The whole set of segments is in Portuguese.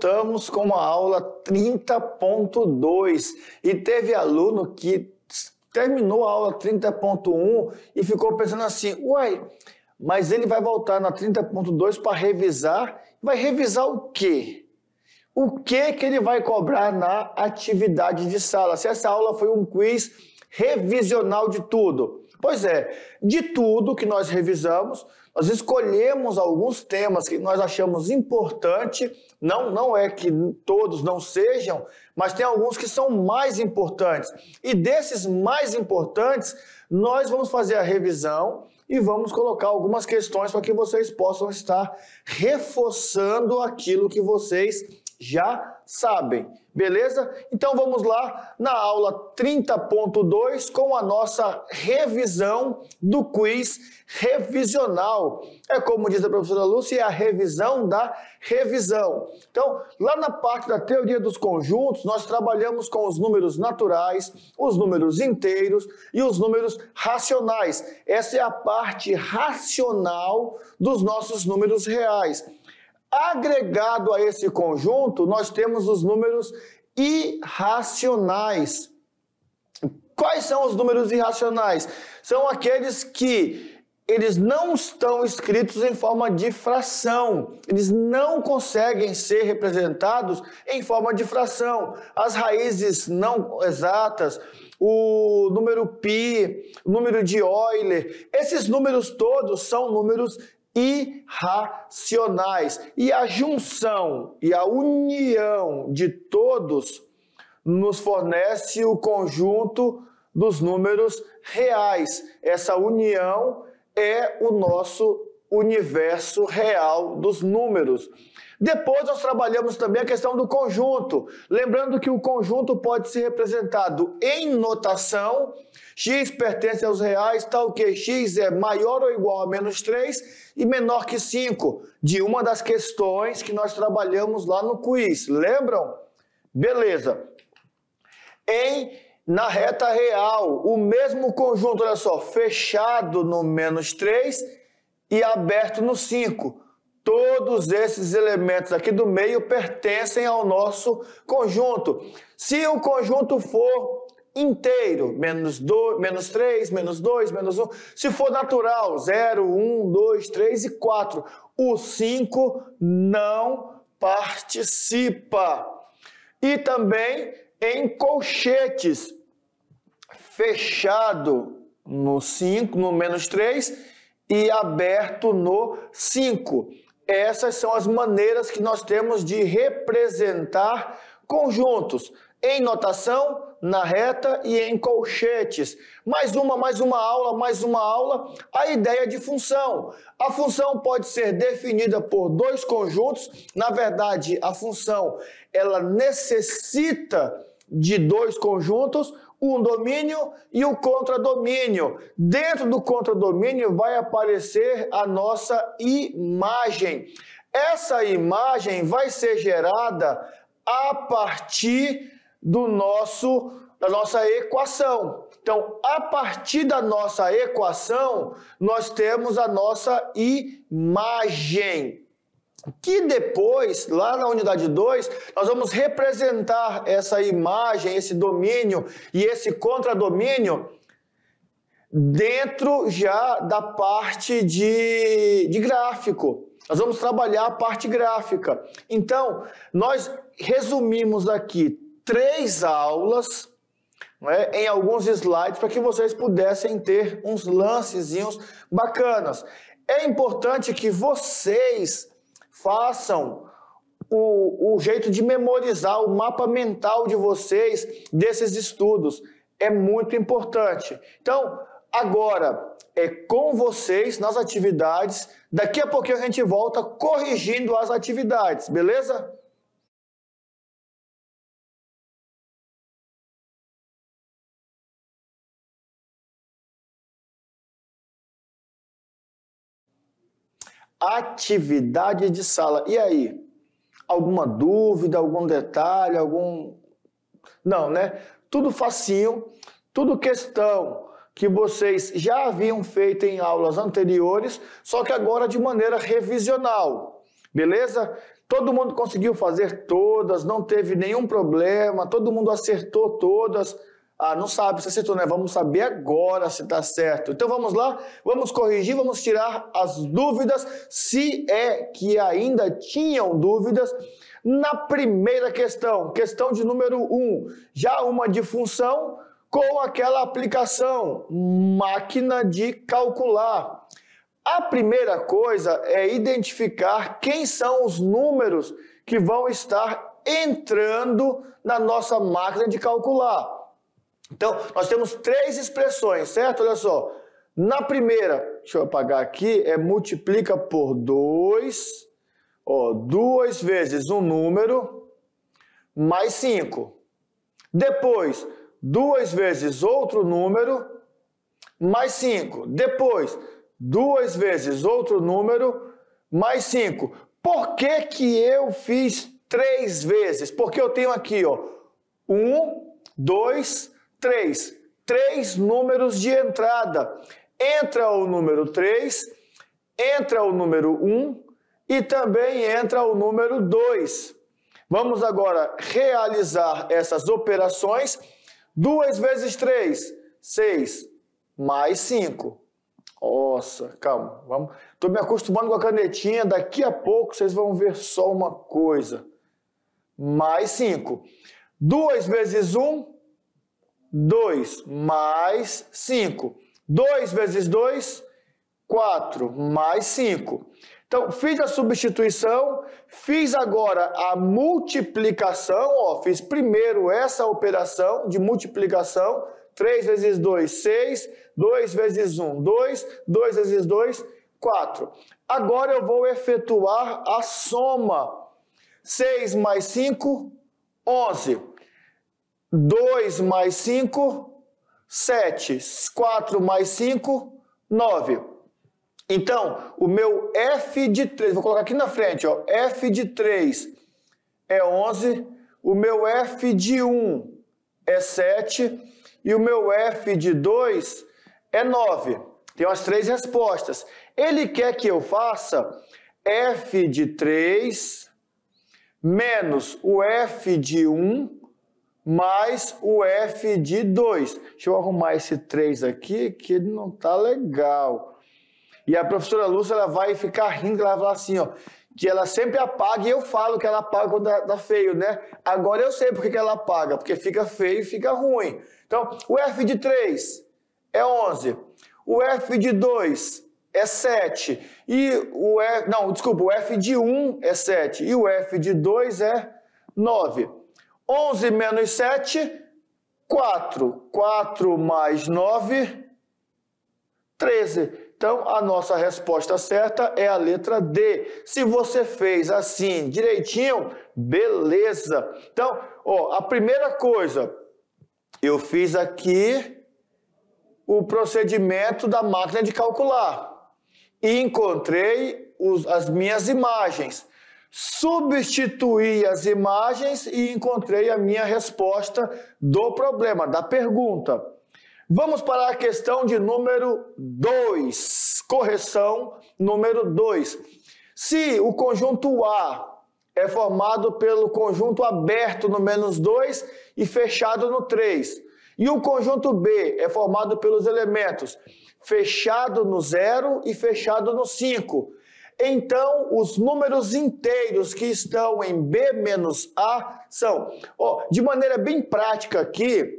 voltamos com a aula 30.2 e teve aluno que terminou a aula 30.1 e ficou pensando assim: uai, mas ele vai voltar na 30.2 para revisar. Vai revisar o quê? O que que ele vai cobrar na atividade de sala? Se essa aula foi um quiz revisional de tudo. Pois é, de tudo que nós revisamos, nós escolhemos alguns temas que nós achamos importante, não, não é que todos não sejam, mas tem alguns que são mais importantes. E desses mais importantes, nós vamos fazer a revisão e vamos colocar algumas questões para que vocês possam estar reforçando aquilo que vocês já sabem, beleza? Então vamos lá na aula 30.2 com a nossa revisão do quiz revisional. É como diz a professora Lúcia, é a revisão da revisão. Então, lá na parte da teoria dos conjuntos, nós trabalhamos com os números naturais, os números inteiros e os números racionais. Essa é a parte racional dos nossos números reais. Agregado a esse conjunto, nós temos os números irracionais. Quais são os números irracionais? São aqueles que eles não estão escritos em forma de fração. Eles não conseguem ser representados em forma de fração. As raízes não exatas, o número pi, o número de Euler, esses números todos são números irracionais. E a junção e a união de todos nos fornece o conjunto dos números reais. Essa união é o nosso universo real dos números. Depois nós trabalhamos também a questão do conjunto. Lembrando que o conjunto pode ser representado em notação, x pertence aos reais, tal que x é maior ou igual a menos 3 e menor que 5, de uma das questões que nós trabalhamos lá no quiz. Lembram? Beleza. Em na reta real, o mesmo conjunto, olha só, fechado no menos 3 e aberto no 5. Todos esses elementos aqui do meio pertencem ao nosso conjunto. Se o conjunto for inteiro, menos, do, menos 3, menos 2, menos 1, se for natural, 0, 1, 2, 3 e 4, o 5 não participa. E também em colchetes, fechado no 5, no menos 3 e aberto no 5. Essas são as maneiras que nós temos de representar conjuntos em notação, na reta e em colchetes. Mais uma, mais uma aula, mais uma aula, a ideia de função. A função pode ser definida por dois conjuntos. Na verdade, a função ela necessita de dois conjuntos, um domínio e o contradomínio. Dentro do contradomínio vai aparecer a nossa imagem. Essa imagem vai ser gerada a partir do nosso da nossa equação. Então, a partir da nossa equação, nós temos a nossa imagem que depois, lá na unidade 2, nós vamos representar essa imagem, esse domínio e esse contradomínio dentro já da parte de, de gráfico. Nós vamos trabalhar a parte gráfica. Então, nós resumimos aqui três aulas né, em alguns slides para que vocês pudessem ter uns lancezinhos bacanas. É importante que vocês façam o, o jeito de memorizar o mapa mental de vocês desses estudos. É muito importante. Então, agora é com vocês nas atividades. Daqui a pouquinho a gente volta corrigindo as atividades, beleza? atividade de sala. E aí? Alguma dúvida, algum detalhe, algum. Não, né? Tudo facinho, tudo questão que vocês já haviam feito em aulas anteriores, só que agora de maneira revisional. Beleza? Todo mundo conseguiu fazer todas, não teve nenhum problema, todo mundo acertou todas. Ah, não sabe, você citou, né? Vamos saber agora se está certo. Então vamos lá, vamos corrigir, vamos tirar as dúvidas, se é que ainda tinham dúvidas. Na primeira questão, questão de número 1, um, já uma de função com aquela aplicação, máquina de calcular. A primeira coisa é identificar quem são os números que vão estar entrando na nossa máquina de calcular. Então, nós temos três expressões, certo? Olha só. Na primeira, deixa eu apagar aqui, é multiplica por 2, ó, 2 vezes um número, mais 5. Depois, 2 vezes outro número, mais 5. Depois, 2 vezes outro número, mais 5. Por que, que eu fiz três vezes? Porque eu tenho aqui, ó, 1, 2, 3. 3. Três números de entrada. Entra o número 3, entra o número 1 um, e também entra o número 2. Vamos agora realizar essas operações. 2 vezes 3, 6, mais 5. Nossa, calma, vamos. Estou me acostumando com a canetinha, daqui a pouco vocês vão ver só uma coisa. Mais 5. 2 vezes 1, um, 2 mais 5. 2 vezes 2, 4 mais 5. Então, fiz a substituição, fiz agora a multiplicação, ó, fiz primeiro essa operação de multiplicação, 3 vezes 2, 6, 2 vezes 1, 2, 2 vezes 2, 4. Agora eu vou efetuar a soma, 6 mais 5, 11. 2 mais 5, 7. 4 mais 5, 9. Então, o meu f de 3, vou colocar aqui na frente, ó, f de 3 é 11, o meu f de 1 é 7 e o meu f de 2 é 9. Tem as três respostas. Ele quer que eu faça f de 3 menos o f de 1 mais o F de 2. Deixa eu arrumar esse 3 aqui, que ele não tá legal. E a professora Lúcia ela vai ficar rindo, ela vai falar assim, ó, que ela sempre apaga, e eu falo que ela apaga quando tá feio, né? Agora eu sei porque que ela apaga, porque fica feio e fica ruim. Então, o F de 3 é 11, o F de 2 é 7, e o F, não, desculpa, o F de 1 é 7, e o F de 2 é 9. 11 menos 7, 4. 4 mais 9, 13. Então, a nossa resposta certa é a letra D. Se você fez assim direitinho, beleza. Então, ó, a primeira coisa, eu fiz aqui o procedimento da máquina de calcular e encontrei os, as minhas imagens substituí as imagens e encontrei a minha resposta do problema, da pergunta. Vamos para a questão de número 2, correção número 2. Se o conjunto A é formado pelo conjunto aberto no menos 2 e fechado no 3, e o conjunto B é formado pelos elementos fechado no 0 e fechado no 5, então, os números inteiros que estão em B menos A são, ó, de maneira bem prática aqui,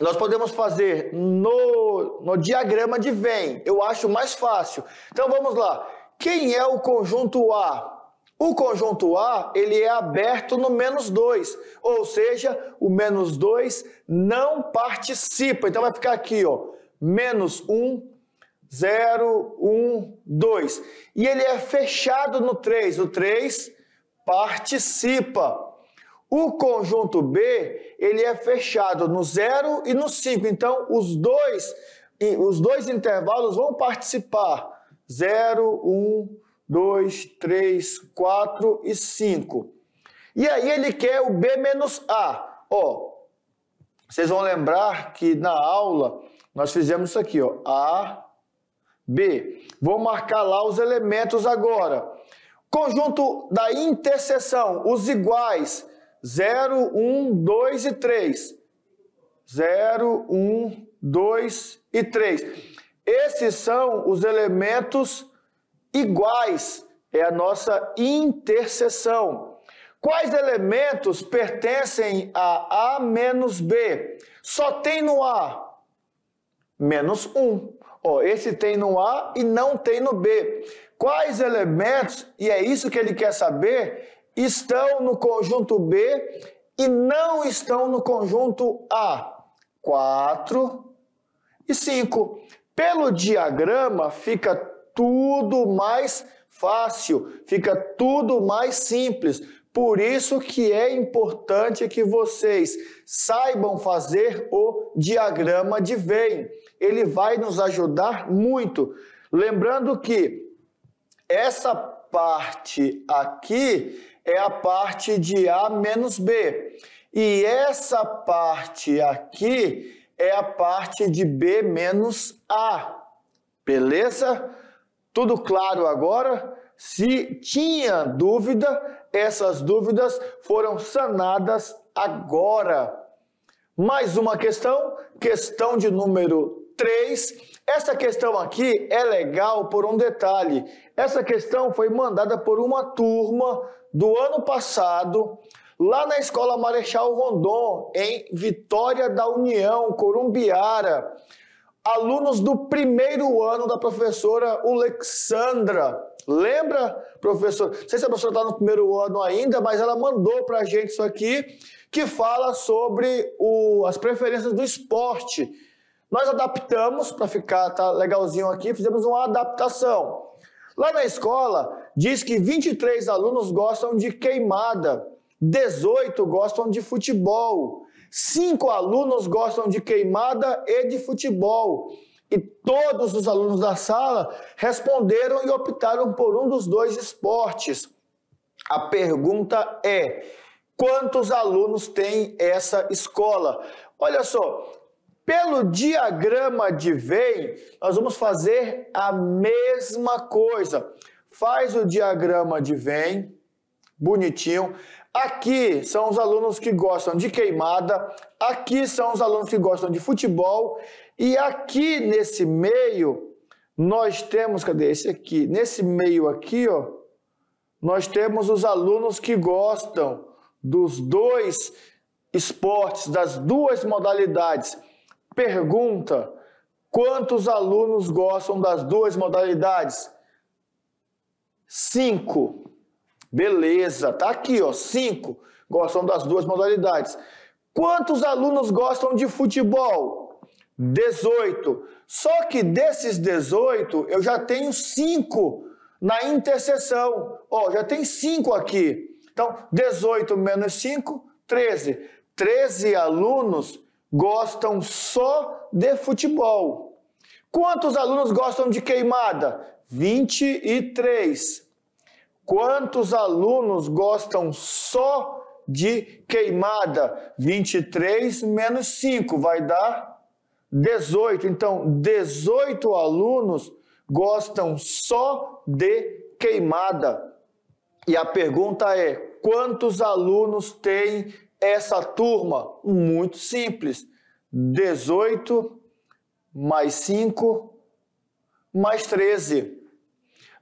nós podemos fazer no, no diagrama de Venn. Eu acho mais fácil. Então, vamos lá. Quem é o conjunto A? O conjunto A, ele é aberto no menos 2, ou seja, o menos 2 não participa. Então vai ficar aqui, ó, menos 1, 0, 1, 2. E ele é fechado no 3. O 3 participa. O conjunto B, ele é fechado no 0 e no 5. Então, os dois, os dois intervalos vão participar. 0, 1, 2, 3, 4 e 5. E aí ele quer o B menos A. Ó, vocês vão lembrar que na aula nós fizemos isso aqui, ó. A, B. Vou marcar lá os elementos agora. Conjunto da interseção, os iguais 0, 1, 2 e 3. 0, 1, 2 e 3. Esses são os elementos iguais, é a nossa interseção. Quais elementos pertencem a A menos B? Só tem no A menos 1. ó, esse tem no A e não tem no B. Quais elementos, e é isso que ele quer saber, estão no conjunto B e não estão no conjunto A? 4 e 5. Pelo diagrama fica tudo mais fácil, fica tudo mais simples. Por isso que é importante que vocês saibam fazer o diagrama de Venn ele vai nos ajudar muito. Lembrando que essa parte aqui é a parte de A menos B. E essa parte aqui é a parte de B menos A. Beleza? Tudo claro agora? Se tinha dúvida, essas dúvidas foram sanadas agora. Mais uma questão, questão de número Três, essa questão aqui é legal por um detalhe. Essa questão foi mandada por uma turma do ano passado, lá na Escola Marechal Rondon, em Vitória da União, Corumbiara. Alunos do primeiro ano da professora Alexandra. Lembra, professor? Não sei se a professora está no primeiro ano ainda, mas ela mandou para a gente isso aqui, que fala sobre o, as preferências do esporte nós adaptamos para ficar tá legalzinho aqui, fizemos uma adaptação. Lá na escola, diz que 23 alunos gostam de queimada, 18 gostam de futebol, 5 alunos gostam de queimada e de futebol. E todos os alunos da sala responderam e optaram por um dos dois esportes. A pergunta é: quantos alunos tem essa escola? Olha só, pelo diagrama de Venn, nós vamos fazer a mesma coisa. Faz o diagrama de Venn, bonitinho. Aqui são os alunos que gostam de queimada, aqui são os alunos que gostam de futebol e aqui nesse meio nós temos, cadê esse aqui? Nesse meio aqui, ó, nós temos os alunos que gostam dos dois esportes, das duas modalidades. Pergunta: quantos alunos gostam das duas modalidades? Cinco. Beleza, tá aqui, ó. Cinco gostam das duas modalidades. Quantos alunos gostam de futebol? 18. Só que desses 18, eu já tenho cinco na interseção. Ó, já tem cinco aqui. Então, 18 menos 5, 13. 13 alunos gostam só de futebol. Quantos alunos gostam de queimada? 23. Quantos alunos gostam só de queimada? 23 menos 5 vai dar 18. Então, 18 alunos gostam só de queimada. E a pergunta é: quantos alunos têm essa turma muito simples. 18 mais 5 mais 13.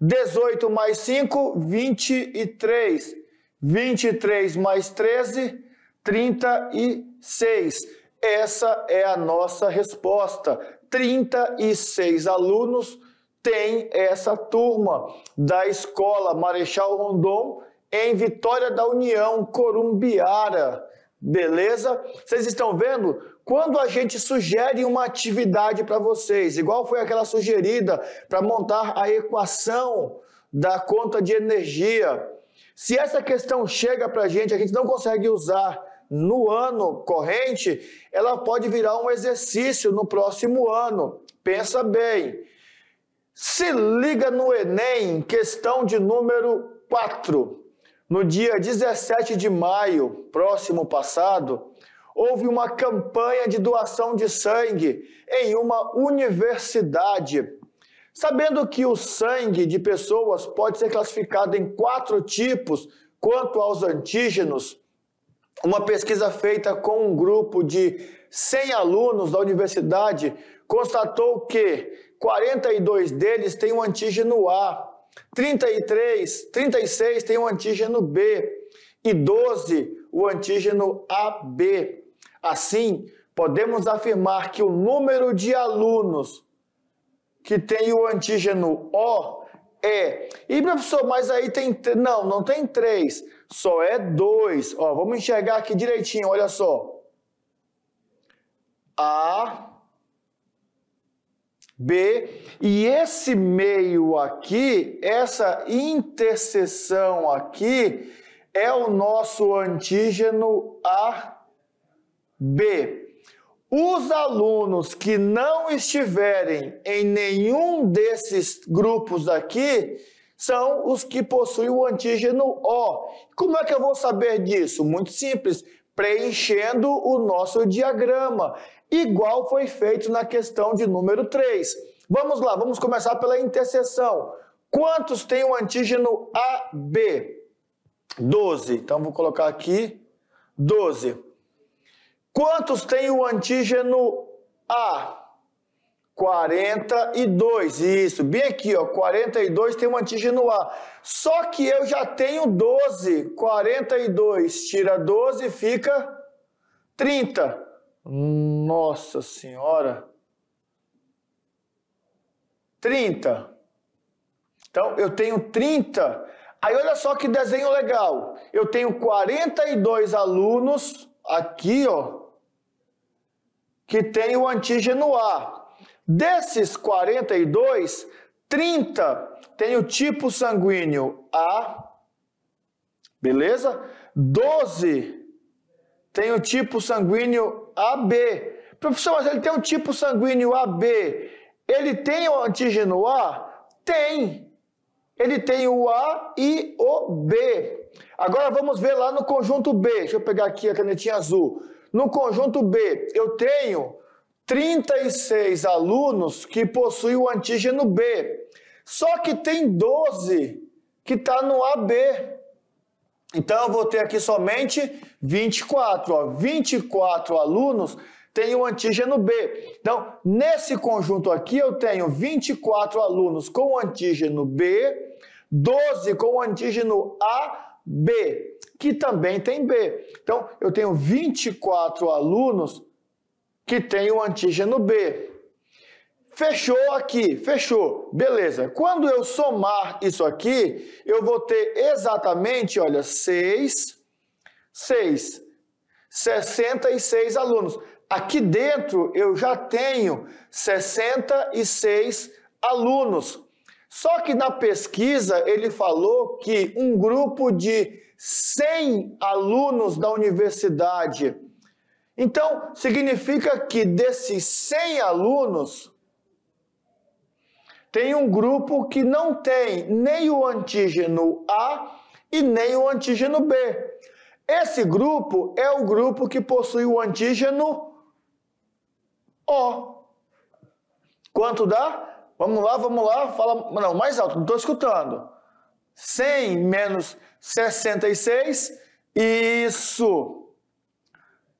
18 mais 5, 23. 23 mais 13, 36. Essa é a nossa resposta. 36 alunos tem essa turma da Escola Marechal Rondon em Vitória da União, Corumbiara. Beleza? Vocês estão vendo? Quando a gente sugere uma atividade para vocês, igual foi aquela sugerida para montar a equação da conta de energia, se essa questão chega para a gente, a gente não consegue usar no ano corrente, ela pode virar um exercício no próximo ano. Pensa bem. Se liga no Enem, questão de número 4. No dia 17 de maio, próximo passado, houve uma campanha de doação de sangue em uma universidade. Sabendo que o sangue de pessoas pode ser classificado em quatro tipos quanto aos antígenos, uma pesquisa feita com um grupo de 100 alunos da universidade constatou que 42 deles têm o um antígeno A, 33, 36 tem o antígeno B e 12 o antígeno AB. Assim, podemos afirmar que o número de alunos que tem o antígeno O é. E professor, mas aí tem. Não, não tem três, só é dois. Ó, vamos enxergar aqui direitinho, olha só. A B, e esse meio aqui, essa interseção aqui, é o nosso antígeno AB. Os alunos que não estiverem em nenhum desses grupos aqui são os que possuem o antígeno O. Como é que eu vou saber disso? Muito simples, preenchendo o nosso diagrama igual foi feito na questão de número 3. Vamos lá, vamos começar pela interseção. Quantos tem o antígeno AB? 12. Então vou colocar aqui 12. Quantos tem o antígeno A? 42. Isso, bem aqui, ó, 42 tem o antígeno A. Só que eu já tenho 12. 42 tira 12 fica 30. 30. Nossa Senhora! 30. Então, eu tenho 30. Aí, olha só que desenho legal. Eu tenho 42 alunos aqui, ó, que tem o antígeno A. Desses 42, 30 tem o tipo sanguíneo A, beleza? 12 tem o tipo sanguíneo AB. Professor, mas ele tem um tipo sanguíneo AB. Ele tem o antígeno A? Tem. Ele tem o A e o B. Agora vamos ver lá no conjunto B. Deixa eu pegar aqui a canetinha azul. No conjunto B, eu tenho 36 alunos que possuem o antígeno B. Só que tem 12 que tá no AB. Então, eu vou ter aqui somente 24. Ó. 24 alunos têm o antígeno B. Então, nesse conjunto aqui, eu tenho 24 alunos com o antígeno B, 12 com o antígeno AB, que também tem B. Então, eu tenho 24 alunos que têm o antígeno B. Fechou aqui, fechou. Beleza. Quando eu somar isso aqui, eu vou ter exatamente, olha, 6, 6, 66 alunos. Aqui dentro eu já tenho 66 alunos. Só que na pesquisa ele falou que um grupo de 100 alunos da universidade. Então, significa que desses 100 alunos, tem um grupo que não tem nem o antígeno A e nem o antígeno B. Esse grupo é o grupo que possui o antígeno O. Quanto dá? Vamos lá, vamos lá, fala, não, mais alto, não estou escutando. 100 menos 66, isso.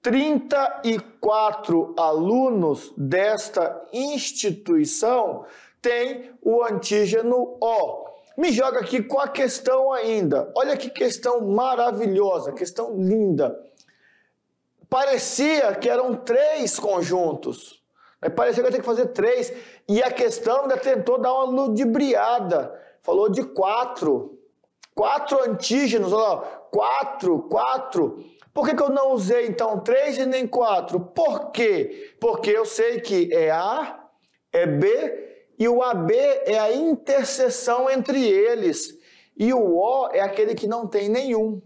34 alunos desta instituição tem o antígeno O. Me joga aqui com a questão ainda. Olha que questão maravilhosa, questão linda. Parecia que eram três conjuntos. Né? Parecia que eu tinha que fazer três. E a questão ainda tentou dar uma ludibriada. Falou de quatro. Quatro antígenos, olha lá. Quatro, quatro. Por que, que eu não usei então três e nem quatro? Por quê? Porque eu sei que é A, é B e o AB é a interseção entre eles. E o O é aquele que não tem nenhum.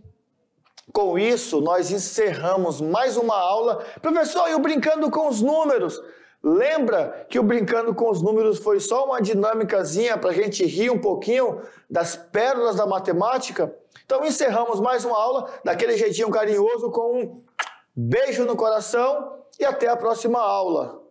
Com isso, nós encerramos mais uma aula. Professor, e o brincando com os números? Lembra que o brincando com os números foi só uma dinâmicazinha para a gente rir um pouquinho das pérolas da matemática? Então encerramos mais uma aula daquele jeitinho carinhoso com um beijo no coração e até a próxima aula.